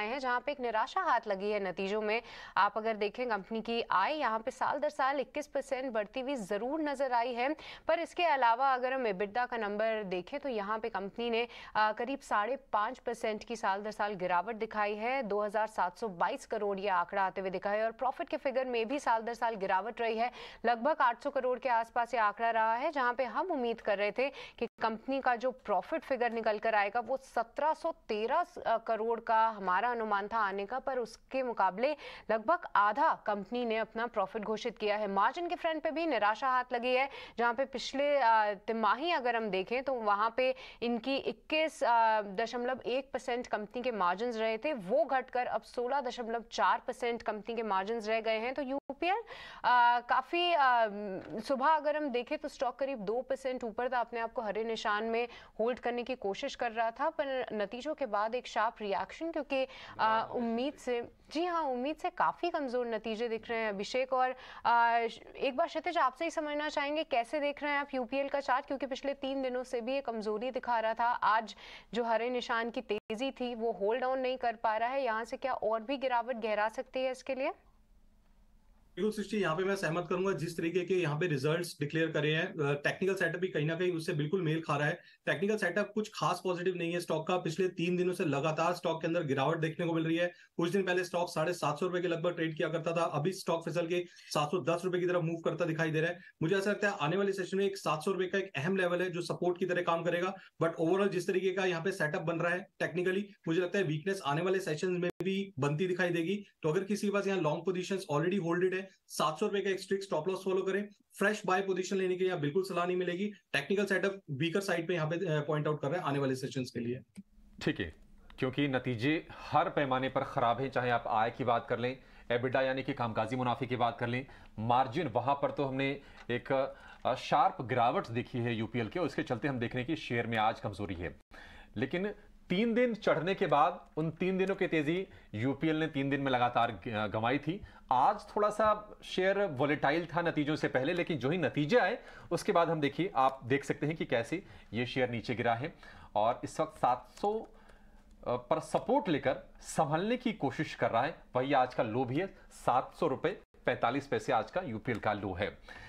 आए हैं जहां पे एक निराशा हाथ लगी है नतीजों में आप अगर देखें कंपनी की आय यहां पे साल दर साल 21 परसेंट बढ़ती हुई ज़रूर नज़र आई है पर इसके अलावा अगर हम एबिडा का नंबर देखें तो यहां पे कंपनी ने करीब साढ़े पाँच परसेंट की साल दर साल गिरावट दिखाई है दो करोड़ यह आंकड़ा आते हुए दिखाई और प्रॉफिट के फिगर में भी साल दर साल गिरावट रही है लगभग आठ करोड़ के आसपास ये आंकड़ा रहा है जहां पे हम उम्मीद कर रहे थे कि कंपनी का जो प्रॉफिट फिगर निकल कर आएगा वो 1713 करोड़ का हमारा बड़ा अनुमान था आने का पर उसके मुकाबले लगभग आधा कंपनी ने अपना प्रॉफिट घोषित किया है मार्जिन के फ्रंट पे भी निराशा हाथ लगी है जहां पे पिछले तिमाही अगर हम देखें तो वहां पे इनकी इक्कीस दशमलव एक परसेंट कंपनी के मार्जिन रहे थे वो घटकर अब सोलह दशमलव चार परसेंट कंपनी के मार्जिन रह गए हैं तो यू रुपये uh, काफ़ी um, सुबह अगर हम देखें तो स्टॉक करीब दो परसेंट ऊपर था अपने आप को हरे निशान में होल्ड करने की कोशिश कर रहा था पर नतीजों के बाद एक शार्प रिएक्शन क्योंकि uh, उम्मीद से जी हाँ उम्मीद से काफ़ी कमज़ोर नतीजे दिख रहे हैं अभिषेक और आ, uh, एक बार क्षतिज आपसे ही समझना चाहेंगे कैसे देख रहे हैं आप यूपीएल का चार्ट क्योंकि पिछले तीन दिनों से भी ये कमज़ोरी दिखा रहा था आज जो हरे निशान की तेज़ी थी वो होल्ड ऑन नहीं कर पा रहा है यहाँ से क्या और भी गिरावट गहरा सकती है इसके लिए बिल्कुल सृष्टि यहाँ पे मैं सहमत करूंगा जिस तरीके के यहाँ पे रिजल्ट्स डिक्लेयर करे हैं टेक्निकल सेटअप भी कहीं ना कहीं उससे बिल्कुल मेल खा रहा है टेक्निकल सेटअप कुछ खास पॉजिटिव नहीं है स्टॉक का पिछले तीन दिनों से लगातार स्टॉक के अंदर गिरावट देखने को मिल रही है कुछ दिन पहले स्टॉक साढ़े सात सौ रुपए के लगभग ट्रेड किया करता था अभी स्टॉक फिसल के सात सौ दस रुपए की तरफ मूव करता दिखाई दे रहा है मुझे ऐसा लगता है आने वाले सेशन में एक सात सौ रुपए का एक अहम लेवल है जो सपोर्ट की तरह काम करेगा बट ओवरऑल जिस तरीके का यहाँ पे सेटअप बन रहा है टेक्निकली मुझे लगता है वीकनेस आने वाले सेशन में भी बनती दिखाई देगी तो अगर किसी के पास यहाँ लॉन्ग पोजिशन ऑलरेडी होल्डेड है है सात सौ रुपए का एक स्ट्रिक स्टॉप लॉस फॉलो करें फ्रेश बाय पोजीशन लेने की यहाँ बिल्कुल सलाह नहीं मिलेगी टेक्निकल सेटअप वीकर साइड पे यहाँ पे पॉइंट आउट कर रहे हैं आने वाले सेशन के लिए ठीक है क्योंकि नतीजे हर पैमाने पर खराब है चाहे आप आय की बात कर लें एबिडा यानी कि कामकाजी मुनाफे की बात कर लें मार्जिन वहां पर तो हमने एक शार्प गिरावट देखी है यूपीएल के उसके चलते हम देख रहे हैं कि शेयर में आज कमजोरी है लेकिन तीन दिन चढ़ने के बाद उन तीन दिनों की तेजी यूपीएल ने तीन दिन में लगातार गंवाई थी आज थोड़ा सा शेयर वॉलेटाइल था नतीजों से पहले लेकिन जो ही नतीजे आए उसके बाद हम देखिए आप देख सकते हैं कि कैसे ये शेयर नीचे गिरा है और इस वक्त 700 पर सपोर्ट लेकर संभलने की कोशिश कर रहा है वही आज का लो भी है सात सौ रुपये पैंतालीस पैसे आज का यूपीएल का लो है